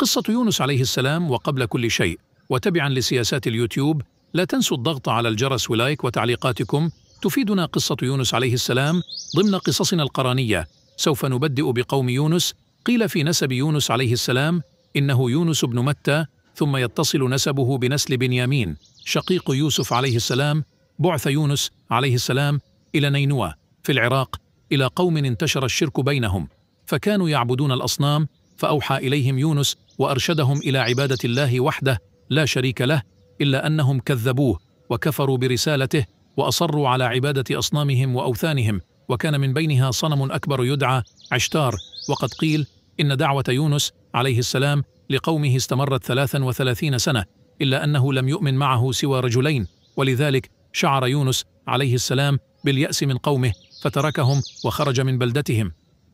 قصة يونس عليه السلام وقبل كل شيء وتبعا لسياسات اليوتيوب لا تنسوا الضغط على الجرس ولايك وتعليقاتكم تفيدنا قصة يونس عليه السلام ضمن قصصنا القرانية سوف نبدئ بقوم يونس قيل في نسب يونس عليه السلام إنه يونس بن متى ثم يتصل نسبه بنسل بنيامين شقيق يوسف عليه السلام بعث يونس عليه السلام إلى نينوى في العراق إلى قوم انتشر الشرك بينهم فكانوا يعبدون الأصنام فأوحى إليهم يونس وأرشدهم إلى عبادة الله وحده لا شريك له إلا أنهم كذبوه وكفروا برسالته وأصروا على عبادة أصنامهم وأوثانهم وكان من بينها صنم أكبر يدعى عشتار وقد قيل إن دعوة يونس عليه السلام لقومه استمرت ثلاثا وثلاثين سنة إلا أنه لم يؤمن معه سوى رجلين ولذلك شعر يونس عليه السلام باليأس من قومه فتركهم وخرج من بلدتهم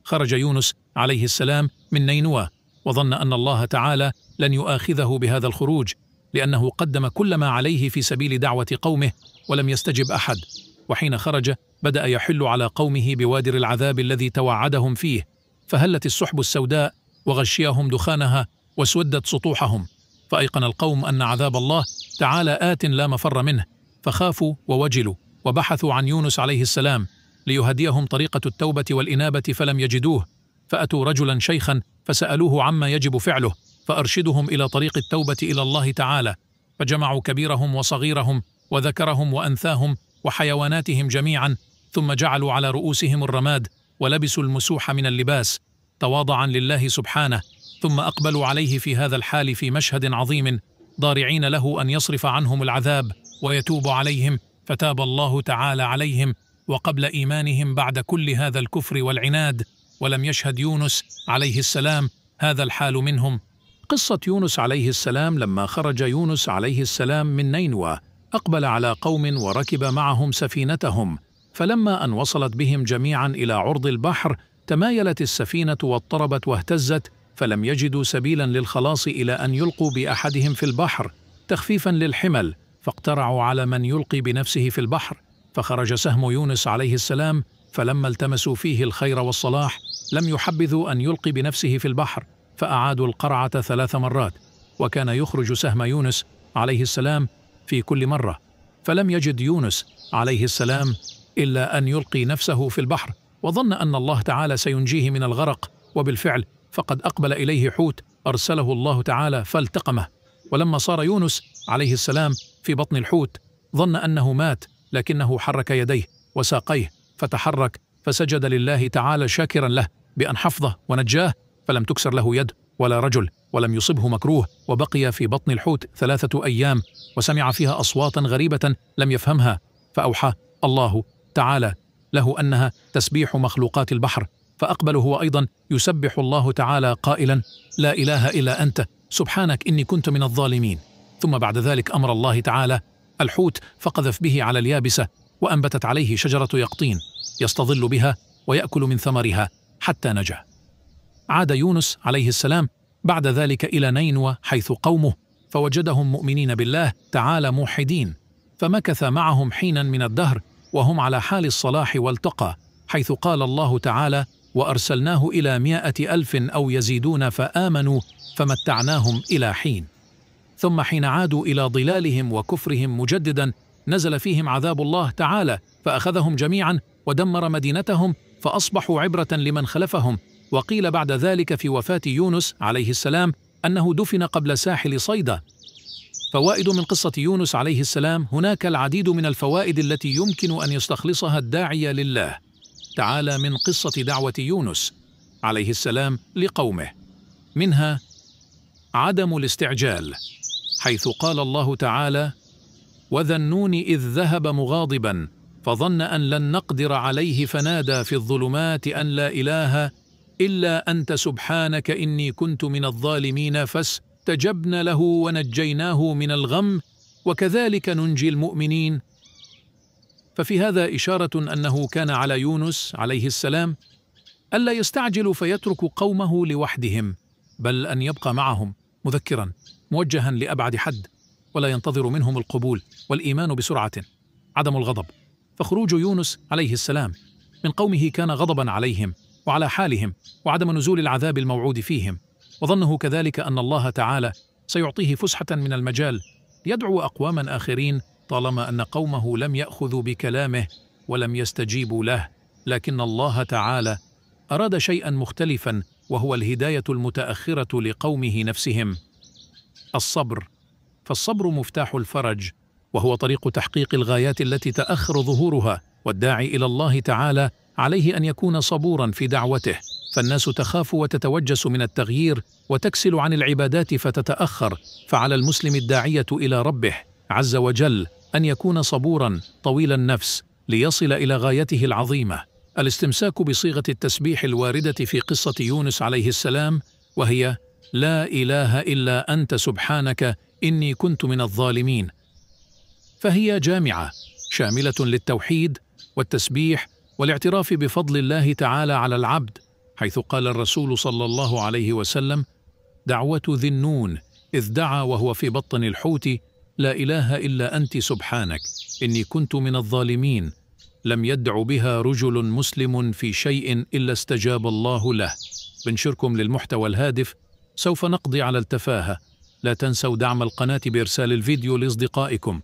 خرج يونس عليه السلام من نينوى وظن أن الله تعالى لن يؤاخذه بهذا الخروج لأنه قدم كل ما عليه في سبيل دعوة قومه ولم يستجب أحد وحين خرج بدأ يحل على قومه بوادر العذاب الذي توعدهم فيه فهلت السحب السوداء وغشيهم دخانها واسودت سطوحهم فأيقن القوم أن عذاب الله تعالى آت لا مفر منه فخافوا ووجلوا وبحثوا عن يونس عليه السلام ليهديهم طريقة التوبة والإنابة فلم يجدوه فأتوا رجلا شيخا فسألوه عما يجب فعله فأرشدهم إلى طريق التوبة إلى الله تعالى فجمعوا كبيرهم وصغيرهم وذكرهم وأنثاهم وحيواناتهم جميعا ثم جعلوا على رؤوسهم الرماد ولبسوا المسوح من اللباس تواضعا لله سبحانه ثم أقبلوا عليه في هذا الحال في مشهد عظيم ضارعين له أن يصرف عنهم العذاب ويتوب عليهم فتاب الله تعالى عليهم وقبل إيمانهم بعد كل هذا الكفر والعناد ولم يشهد يونس عليه السلام هذا الحال منهم قصة يونس عليه السلام لما خرج يونس عليه السلام من نينوى أقبل على قوم وركب معهم سفينتهم فلما أن وصلت بهم جميعا إلى عرض البحر تمايلت السفينة واضطربت واهتزت فلم يجدوا سبيلا للخلاص إلى أن يلقوا بأحدهم في البحر تخفيفا للحمل فاقترعوا على من يلقي بنفسه في البحر فخرج سهم يونس عليه السلام فلما التمسوا فيه الخير والصلاح لم يحبذوا أن يلقي بنفسه في البحر فأعادوا القرعة ثلاث مرات وكان يخرج سهم يونس عليه السلام في كل مرة فلم يجد يونس عليه السلام إلا أن يلقي نفسه في البحر وظن أن الله تعالى سينجيه من الغرق وبالفعل فقد أقبل إليه حوت أرسله الله تعالى فالتقمه ولما صار يونس عليه السلام في بطن الحوت ظن أنه مات لكنه حرك يديه وساقيه فتحرك فسجد لله تعالى شاكرا له بأن حفظه ونجاه فلم تكسر له يد ولا رجل ولم يصبه مكروه وبقي في بطن الحوت ثلاثة أيام وسمع فيها أصواتا غريبة لم يفهمها فأوحى الله تعالى له أنها تسبيح مخلوقات البحر فأقبل هو أيضا يسبح الله تعالى قائلا لا إله إلا أنت سبحانك إني كنت من الظالمين ثم بعد ذلك أمر الله تعالى الحوت فقذف به على اليابسة وأنبتت عليه شجرة يقطين يستظل بها ويأكل من ثمرها حتى نجا عاد يونس عليه السلام بعد ذلك إلى نينوى حيث قومه فوجدهم مؤمنين بالله تعالى موحدين فمكث معهم حينا من الدهر وهم على حال الصلاح والتقى حيث قال الله تعالى وأرسلناه إلى مائة ألف أو يزيدون فآمنوا فمتعناهم إلى حين ثم حين عادوا إلى ضلالهم وكفرهم مجددا نزل فيهم عذاب الله تعالى فأخذهم جميعا ودمر مدينتهم فأصبحوا عبرة لمن خلفهم وقيل بعد ذلك في وفاة يونس عليه السلام أنه دفن قبل ساحل صيدا فوائد من قصة يونس عليه السلام هناك العديد من الفوائد التي يمكن أن يستخلصها الداعية لله تعالى من قصة دعوة يونس عليه السلام لقومه منها عدم الاستعجال حيث قال الله تعالى وذا النون إذ ذهب مغاضبا فظن أن لن نقدر عليه فنادى في الظلمات أن لا إله إلا أنت سبحانك إني كنت من الظالمين فاستجبنا له ونجيناه من الغم وكذلك ننجي المؤمنين ففي هذا إشارة أنه كان على يونس عليه السلام ألا يستعجل فيترك قومه لوحدهم بل أن يبقى معهم مذكرا موجها لأبعد حد ولا ينتظر منهم القبول والإيمان بسرعة عدم الغضب فخروج يونس عليه السلام من قومه كان غضبا عليهم وعلى حالهم وعدم نزول العذاب الموعود فيهم وظنه كذلك أن الله تعالى سيعطيه فسحة من المجال ليدعو أقواما آخرين طالما أن قومه لم يأخذوا بكلامه ولم يستجيبوا له لكن الله تعالى أراد شيئا مختلفا وهو الهداية المتأخرة لقومه نفسهم الصبر فالصبر مفتاح الفرج وهو طريق تحقيق الغايات التي تأخر ظهورها والداعي إلى الله تعالى عليه أن يكون صبورا في دعوته فالناس تخاف وتتوجس من التغيير وتكسل عن العبادات فتتأخر فعلى المسلم الداعية إلى ربه عز وجل أن يكون صبورا طويل النفس ليصل إلى غايته العظيمة الاستمساك بصيغة التسبيح الواردة في قصة يونس عليه السلام وهي لا إله إلا أنت سبحانك إني كنت من الظالمين فهي جامعة شاملة للتوحيد والتسبيح والاعتراف بفضل الله تعالى على العبد حيث قال الرسول صلى الله عليه وسلم دعوة ذي النون إذ دعا وهو في بطن الحوت لا إله إلا أنت سبحانك إني كنت من الظالمين لم يدع بها رجل مسلم في شيء إلا استجاب الله له بنشركم للمحتوى الهادف سوف نقضي على التفاهة لا تنسوا دعم القناة بإرسال الفيديو لأصدقائكم